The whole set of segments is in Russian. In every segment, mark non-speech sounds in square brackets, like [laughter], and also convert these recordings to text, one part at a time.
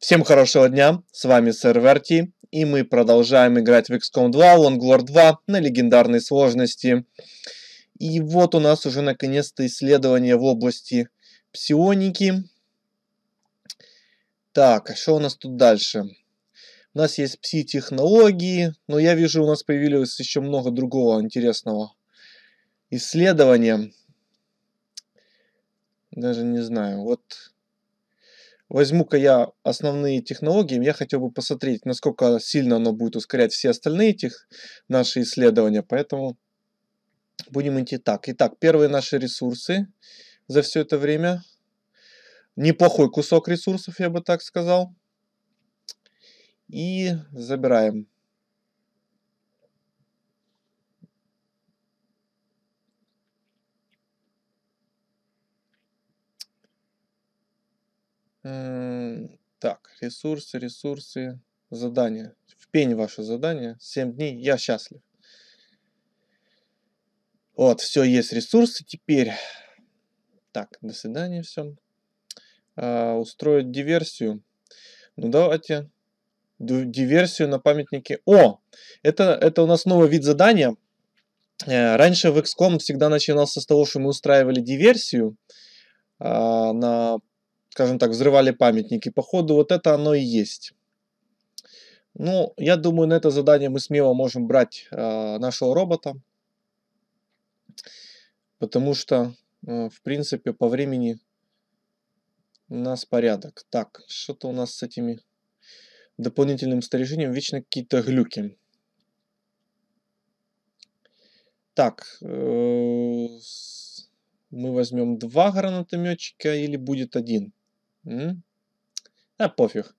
Всем хорошего дня, с вами сэр Верти, и мы продолжаем играть в XCOM 2, Longlord 2 на легендарной сложности. И вот у нас уже наконец-то исследование в области псионики. Так, а что у нас тут дальше? У нас есть пси-технологии, но я вижу, у нас появилось еще много другого интересного исследования. Даже не знаю, вот возьму-ка я основные технологии, я хотел бы посмотреть, насколько сильно оно будет ускорять все остальные тех, наши исследования, поэтому будем идти так. Итак, первые наши ресурсы за все это время. Неплохой кусок ресурсов, я бы так сказал. И забираем. Так, ресурсы, ресурсы, задание. В пень ваше задание. 7 дней, я счастлив. Вот, все, есть ресурсы теперь. Так, до свидания всем. А, устроить диверсию. Ну, давайте диверсию на памятнике. О, это, это у нас новый вид задания. Э, раньше в XCOM всегда начинался с того, что мы устраивали диверсию а, на скажем так, взрывали памятники. Походу, вот это оно и есть. Ну, я думаю, на это задание мы смело можем брать э, нашего робота. Потому что, э, в принципе, по времени у нас порядок. Так, что-то у нас с этими дополнительным снаряжением вечно какие-то глюки. Так, э мы возьмем два гранатометчика или будет один? а пофиг.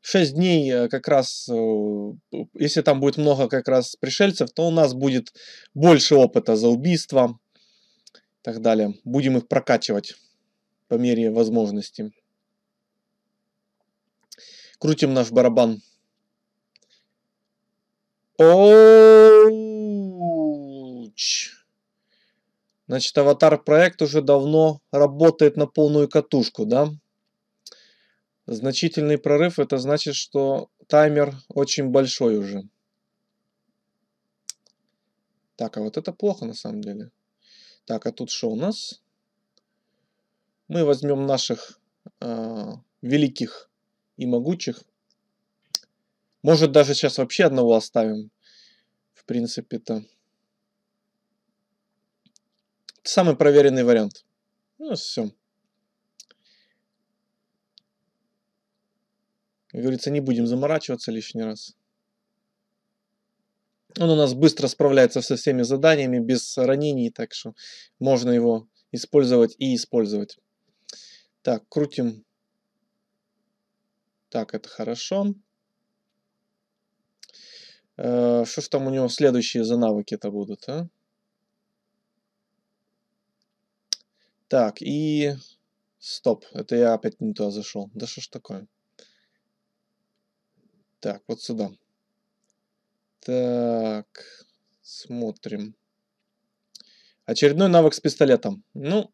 Шесть дней э, как раз, э, если там будет много как раз пришельцев, то у нас будет больше опыта за убийство и так далее. Будем их прокачивать по мере возможности. Крутим наш барабан. Оуч. Значит, аватар проект уже давно работает на полную катушку, да? Значительный прорыв это значит, что таймер очень большой уже. Так, а вот это плохо на самом деле. Так, а тут что у нас? Мы возьмем наших э, великих и могучих. Может даже сейчас вообще одного оставим. В принципе-то. Самый проверенный вариант. Ну, все. Как говорится, не будем заморачиваться лишний раз. Он у нас быстро справляется со всеми заданиями, без ранений, так что можно его использовать и использовать. Так, крутим. Так, это хорошо. Э, что ж там у него следующие за навыки-то будут, а? Так, и... Стоп, это я опять не туда зашел. Да что ж такое? Так, вот сюда. Так, смотрим. Очередной навык с пистолетом. Ну,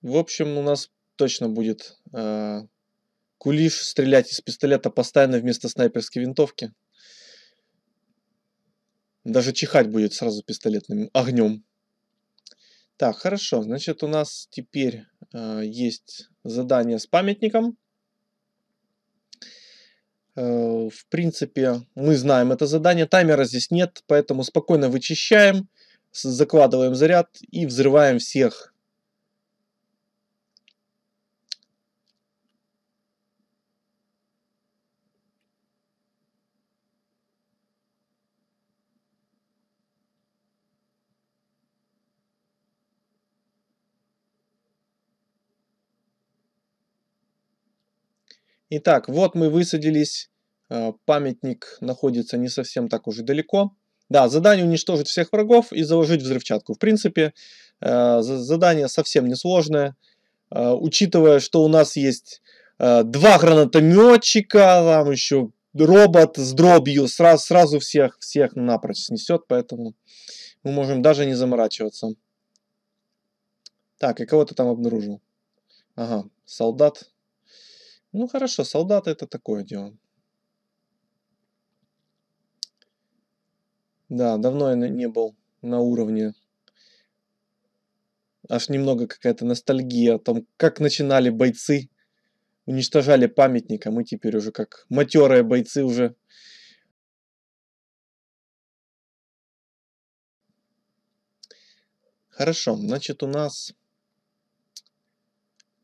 в общем, у нас точно будет э, кулиш стрелять из пистолета постоянно вместо снайперской винтовки. Даже чихать будет сразу пистолетным огнем. Так, хорошо. Значит, у нас теперь э, есть задание с памятником. Э, в принципе, мы знаем это задание. Таймера здесь нет, поэтому спокойно вычищаем, закладываем заряд и взрываем всех Итак, вот мы высадились. Э, памятник находится не совсем так уж и далеко. Да, задание уничтожить всех врагов и заложить взрывчатку. В принципе, э, задание совсем несложное. Э, учитывая, что у нас есть два гранатометчика, там еще робот с дробью, сразу, сразу всех, всех напрочь снесет, поэтому мы можем даже не заморачиваться. Так, и кого-то там обнаружил. Ага, солдат ну хорошо, солдаты это такое дело. Да, давно я не был на уровне. Аж немного какая-то ностальгия о том, как начинали бойцы, уничтожали памятник, а мы теперь уже как матерые бойцы уже Хорошо, значит у нас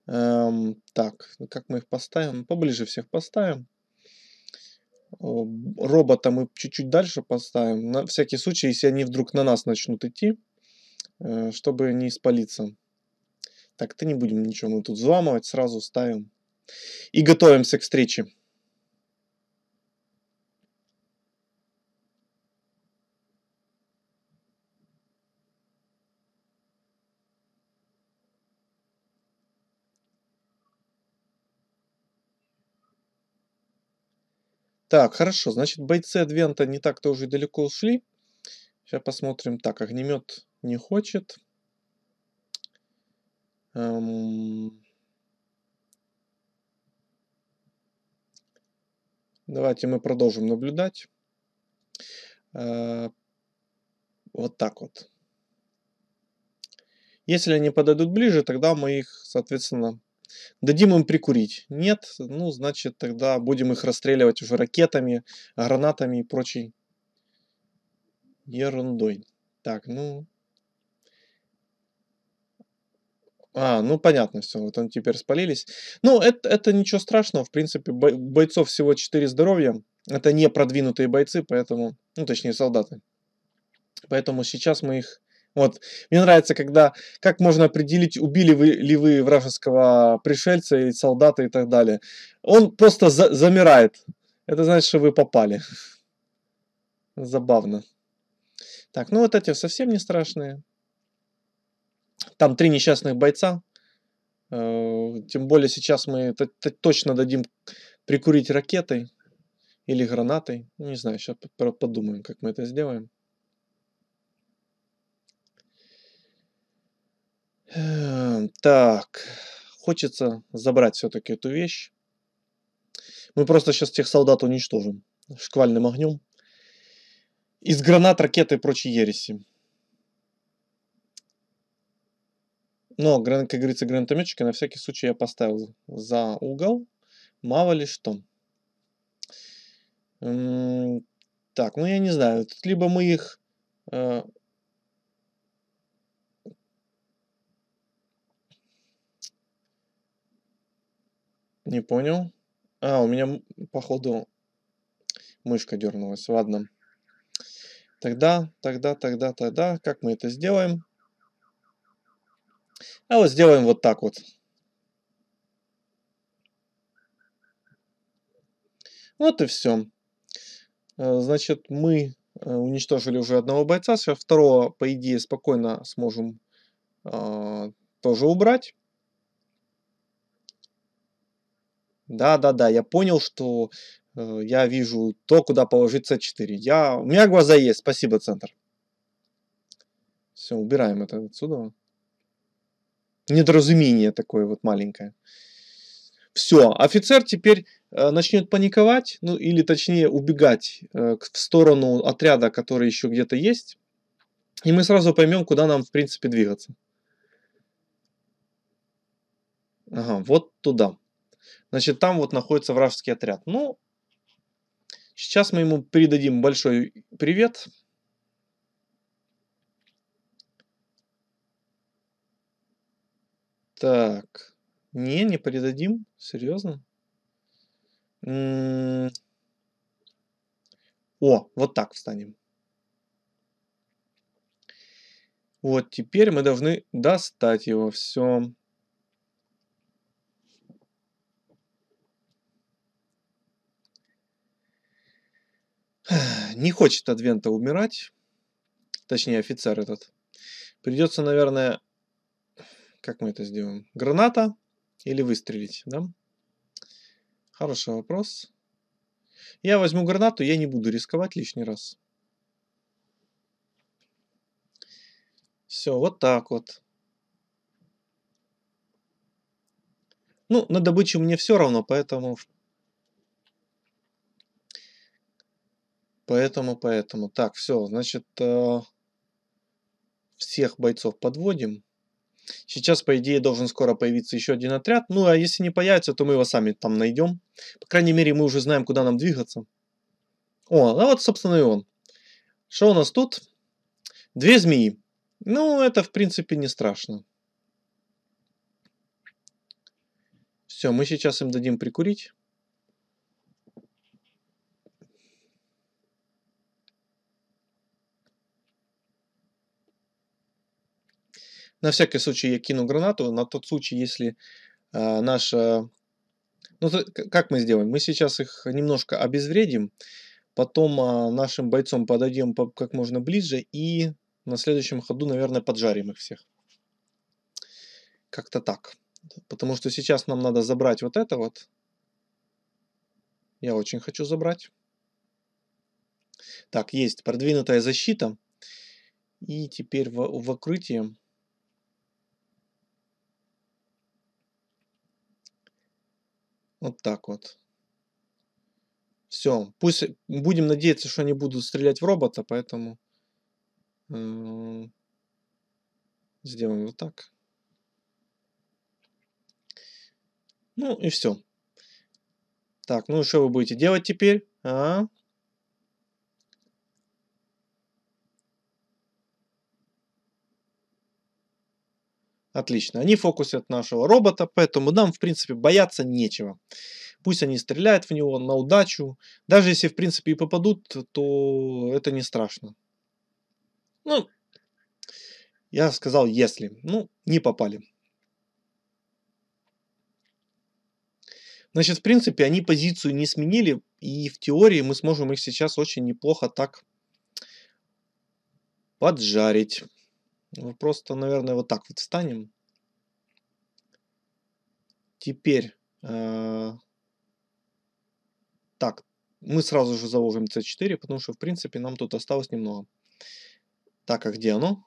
Эм, так, ну, как мы их поставим? Ну, поближе всех поставим. Робота мы чуть-чуть дальше поставим. На всякий случай, если они вдруг на нас начнут идти, э, чтобы не испалиться. Так, то не будем ничего мы тут взламывать, сразу ставим. И готовимся к встрече. Так, хорошо, значит, бойцы Адвента не так-то уже далеко ушли. Сейчас посмотрим. Так, огнемет не хочет. Эм... Давайте мы продолжим наблюдать. Э вот так вот. Если они подойдут ближе, тогда мы их, соответственно, Дадим им прикурить? Нет, ну, значит, тогда будем их расстреливать уже ракетами, гранатами и прочей ерундой. Так, ну... А, ну понятно все, вот они теперь спалились. Ну, это, это ничего страшного, в принципе, бо бойцов всего 4 здоровья. Это не продвинутые бойцы, поэтому, ну, точнее, солдаты. Поэтому сейчас мы их вот. Мне нравится, когда как можно определить, убили вы, ли вы вражеского пришельца и солдата и так далее. Он просто за, замирает. Это значит, что вы попали. Забавно. Так, ну вот эти совсем не страшные. Там три несчастных бойца. Э, тем более сейчас мы точно дадим прикурить ракетой или гранатой. Не знаю, сейчас подумаем, как мы это сделаем. Эм, так, хочется забрать все-таки эту вещь. Мы просто сейчас тех солдат уничтожим шквальным огнем. Из гранат, ракеты и прочей ереси. Но, как говорится, гранатометчика на всякий случай я поставил за угол. Мало ли что. Так, ну я не знаю. Тут либо мы их э, Не понял. А, у меня, походу, мышка дернулась. Ладно. Тогда, тогда, тогда, тогда, как мы это сделаем? А вот сделаем вот так вот. Вот и все. Э, значит, мы э, уничтожили уже одного бойца, сейчас второго, по идее, спокойно сможем э, тоже убрать. Да-да-да, я понял, что э, я вижу то, куда положить c4. Я... У меня глаза есть, спасибо, центр. Все, убираем это отсюда. Недоразумение такое вот маленькое. Все, офицер теперь э, начнет паниковать, ну или точнее убегать э, в сторону отряда, который еще где-то есть. И мы сразу поймем, куда нам в принципе двигаться. Ага, вот туда. Значит, там вот находится вражеский отряд. Ну, сейчас мы ему передадим большой привет. Так. Не, не передадим. Серьезно? О, вот так встанем. Вот теперь мы должны достать его. Все. [sighs] Не хочет Адвента умирать, точнее офицер этот. Придется, наверное, как мы это сделаем? Граната или выстрелить, да? Хороший вопрос. Я возьму гранату, я не буду рисковать лишний раз. Все, вот так вот. Ну, на добычу мне все равно, поэтому Поэтому, поэтому. Так, все, значит, э, всех бойцов подводим. Сейчас, по идее, должен скоро появиться еще один отряд. Ну, а если не появится, то мы его сами там найдем. По крайней мере, мы уже знаем, куда нам двигаться. О, а вот, собственно, и он. Что у нас тут? Две змеи. Ну, это, в принципе, не страшно. Все, мы сейчас им дадим прикурить. На всякий случай я кину гранату, на тот случай, если э, наша... Ну, то, как мы сделаем? Мы сейчас их немножко обезвредим, потом э, нашим бойцам подойдем по, как можно ближе и на следующем ходу, наверное, поджарим их всех. Как-то так. Потому что сейчас нам надо забрать вот это вот. Я очень хочу забрать. Так, есть продвинутая защита. И теперь в, в окрытии Вот так вот. Все. Пусть э, будем надеяться, что они будут стрелять в робота, поэтому эм, сделаем вот так. Ну и все. Так, ну и что вы будете делать теперь? А? Отлично. Они фокусят нашего робота, поэтому нам, в принципе, бояться нечего. Пусть они стреляют в него на удачу. Даже если, в принципе, и попадут, то это не страшно. Ну, я сказал если. Ну, не попали. Значит, в принципе, они позицию не сменили, и в теории мы сможем их сейчас очень неплохо так поджарить. Ну, просто, наверное, вот так вот встанем. Теперь, э, так, мы сразу же заложим c4, потому что, в принципе, нам тут осталось немного. Так, а где оно?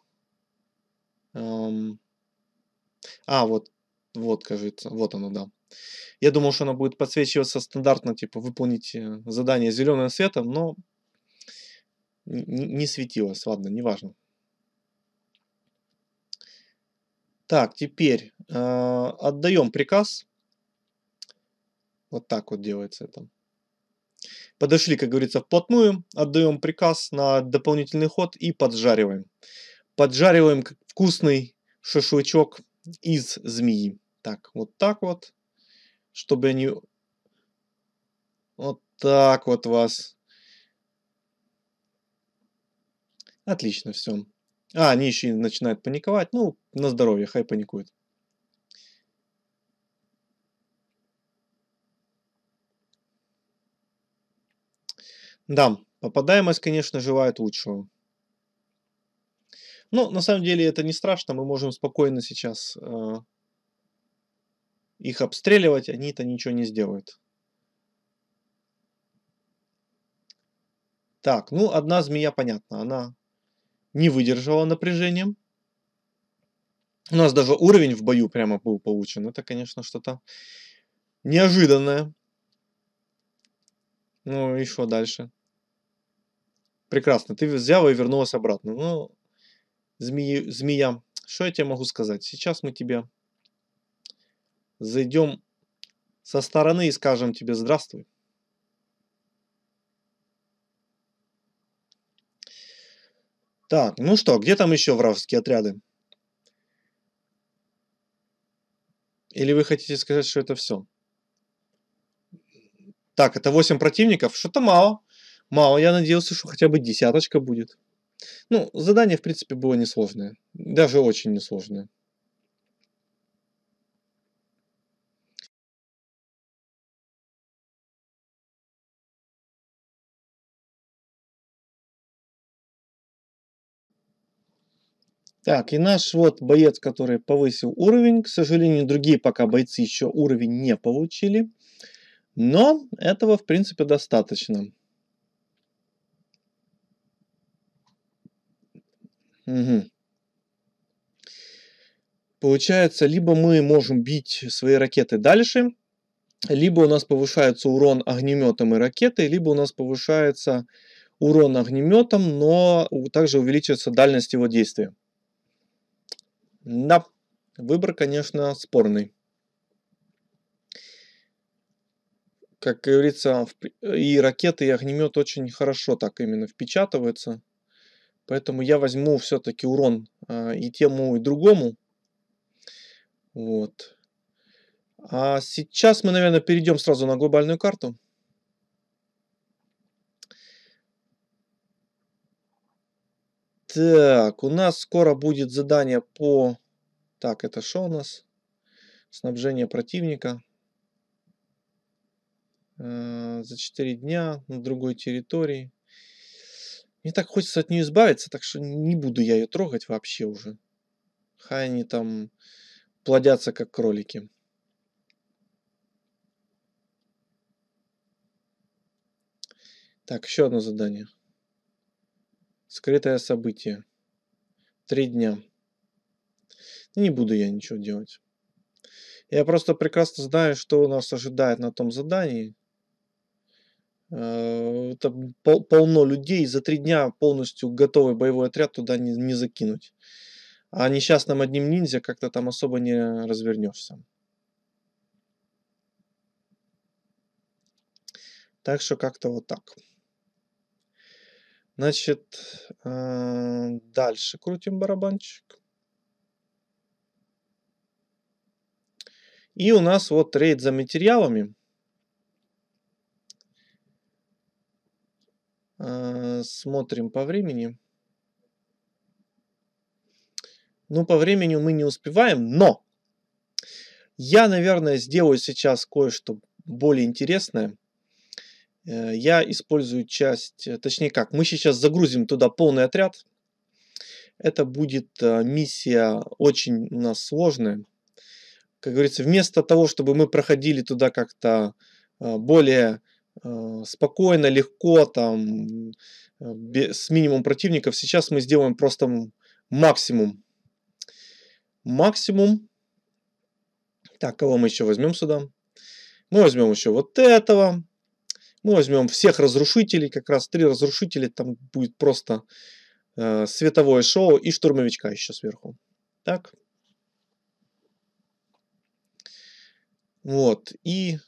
Эм, а, вот, вот, кажется, вот оно, да. Я думал, что она будет подсвечиваться стандартно, типа выполнить э, задание зеленым светом, но не светилось. Ладно, неважно. Так, теперь э, отдаем приказ. Вот так вот делается это. Подошли, как говорится, вплотную, отдаем приказ на дополнительный ход и поджариваем. Поджариваем вкусный шашлычок из змеи. Так, вот так вот, чтобы они... Вот так вот вас. Отлично, все. А, они еще начинают паниковать. Ну, на здоровье, хай паникует. Да, попадаемость, конечно, желает лучшего. Но ну, на самом деле это не страшно, мы можем спокойно сейчас э, их обстреливать, они-то ничего не сделают. Так, ну одна змея, понятно, она не выдержала напряжением. У нас даже уровень в бою прямо был получен. Это, конечно, что-то неожиданное. Ну еще дальше? Прекрасно, ты взяла и вернулась обратно. Ну, змеи, змея, что я тебе могу сказать? Сейчас мы тебе зайдем со стороны и скажем тебе здравствуй. Так, ну что, где там еще вражеские отряды? Или вы хотите сказать, что это все? Так, это 8 противников. Что-то мало. Мало, я надеялся, что хотя бы десяточка будет. Ну, задание, в принципе, было несложное. Даже очень несложное. Так, и наш вот боец, который повысил уровень. К сожалению, другие пока бойцы еще уровень не получили. Но этого, в принципе, достаточно. Угу. Получается, либо мы можем бить свои ракеты дальше, либо у нас повышается урон огнеметом и ракетой, либо у нас повышается урон огнеметом, но также увеличивается дальность его действия. Да, выбор, конечно, спорный. Как говорится, и ракеты, и огнемет очень хорошо так именно впечатываются. Поэтому я возьму все-таки урон а, и тему, и другому. Вот. А сейчас мы, наверное, перейдем сразу на глобальную карту. Так, у нас скоро будет задание по... Так, это что у нас? Снабжение противника. Э, за 4 дня на другой территории. Мне так хочется от нее избавиться, так что не буду я ее трогать вообще уже. Хай они там плодятся, как кролики. Так, еще одно задание. Скрытое событие. Три дня. Не буду я ничего делать. Я просто прекрасно знаю, что у нас ожидает на том задании. Это пол полно людей. За три дня полностью готовый боевой отряд туда не, не закинуть. А несчастным одним ниндзя как-то там особо не развернешься. Так что как-то вот так. Значит, э, дальше крутим барабанчик. И у нас вот трейд за материалами. Э, смотрим по времени. Ну, по времени мы не успеваем, но я, наверное, сделаю сейчас кое-что более интересное. Э, я использую часть, э, точнее как, мы сейчас загрузим туда полный отряд. Это будет э, миссия очень у нас сложная. Как говорится, вместо того, чтобы мы проходили туда как-то более спокойно, легко, там, с минимум противников, сейчас мы сделаем просто максимум. Максимум. Так, кого мы еще возьмем сюда? Мы возьмем еще вот этого. Мы ну, возьмем всех разрушителей, как раз три разрушителя, там будет просто э, световое шоу и штурмовичка еще сверху. Так. Вот, и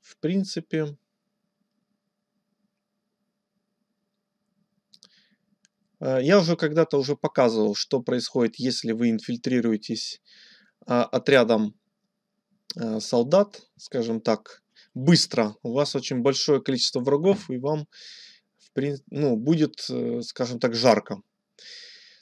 в принципе... Э, я уже когда-то уже показывал, что происходит, если вы инфильтрируетесь а, отрядом а, солдат, скажем так, быстро. У вас очень большое количество врагов, и вам ну, будет, э, скажем так, жарко.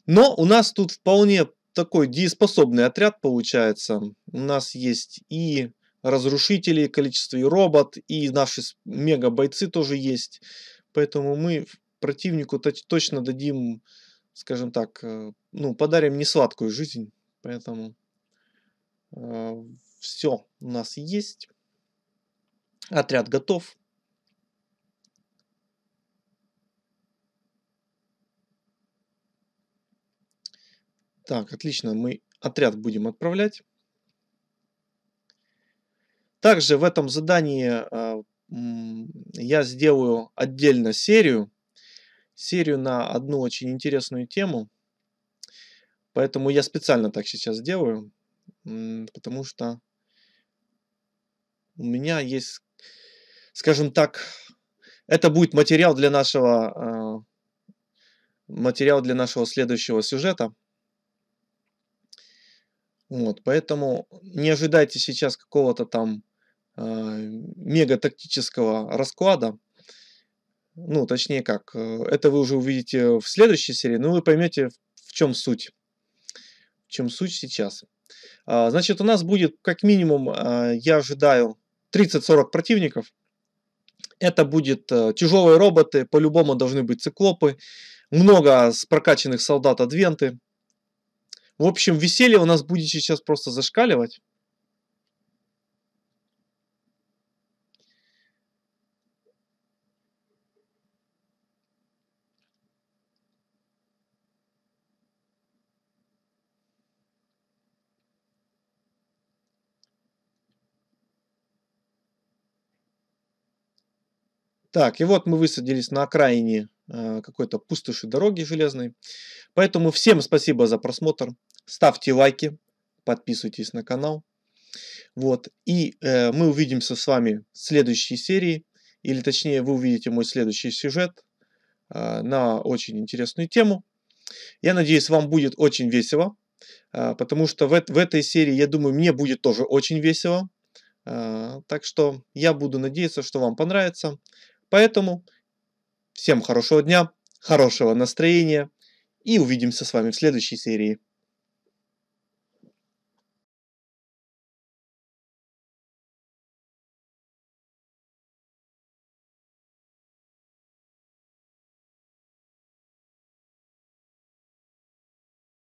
Но у нас тут вполне такой дееспособный отряд получается. У нас есть и разрушители, количество и робот, и наши мега-бойцы тоже есть. Поэтому мы противнику точно дадим, скажем так, э, ну, подарим несладкую жизнь. Поэтому э, все у нас есть. Отряд готов. Так, отлично, мы отряд будем отправлять. Также в этом задании а, я сделаю отдельно серию. Серию на одну очень интересную тему. Поэтому я специально так сейчас делаю, потому что у меня есть скажем так, это будет материал для нашего э, материал для нашего следующего сюжета. Вот, поэтому не ожидайте сейчас какого-то там э, мега тактического расклада. Ну, точнее как, э, это вы уже увидите в следующей серии, но вы поймете, в чем суть. В чем суть сейчас. А, значит, у нас будет как минимум, э, я ожидаю, 30-40 противников. Это будут э, тяжелые роботы, по-любому должны быть циклопы, много с прокачанных солдат адвенты. В общем, веселье у нас будет сейчас просто зашкаливать. Так, и вот мы высадились на окраине э, какой-то пустоши дороги железной. Поэтому всем спасибо за просмотр. Ставьте лайки, подписывайтесь на канал. Вот. И э, мы увидимся с вами в следующей серии. Или точнее, вы увидите мой следующий сюжет э, на очень интересную тему. Я надеюсь, вам будет очень весело. Э, потому что в, в этой серии, я думаю, мне будет тоже очень весело. Э, так что я буду надеяться, что вам понравится. Поэтому всем хорошего дня, хорошего настроения и увидимся с вами в следующей серии.